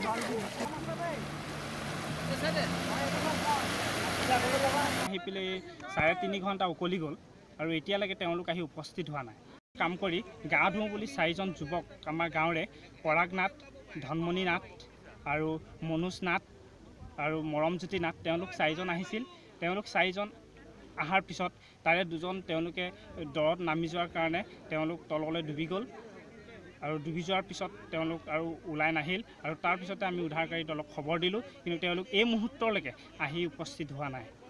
আহি পেলাই চাৰে তিনি ঘণ্টা উকলি গ'ল আৰু এতিয়ালৈকে তেওঁলোক আহি উপস্থিত হোৱা নাই কাম কৰি গা ধুওঁ বুলি চাৰিজন যুৱক আমাৰ গাঁৱৰে পৰাগ নাথ ধনমণি নাথ আৰু মনোজ নাথ আৰু মৰমজ্যোতি নাথ তেওঁলোক চাৰিজন আহিছিল তেওঁলোক চাৰিজন অহাৰ পিছত তাৰে দুজন তেওঁলোকে দৰত নামি যোৱাৰ কাৰণে তেওঁলোক তললৈ ডুবি গ'ল আৰু ডুবি যোৱাৰ পিছত তেওঁলোক আৰু ওলাই নাহিল আৰু তাৰপিছতে আমি উদ্ধাৰকাৰী দলক খবৰ দিলোঁ কিন্তু তেওঁলোক এই মুহূৰ্তলৈকে আহি উপস্থিত হোৱা নাই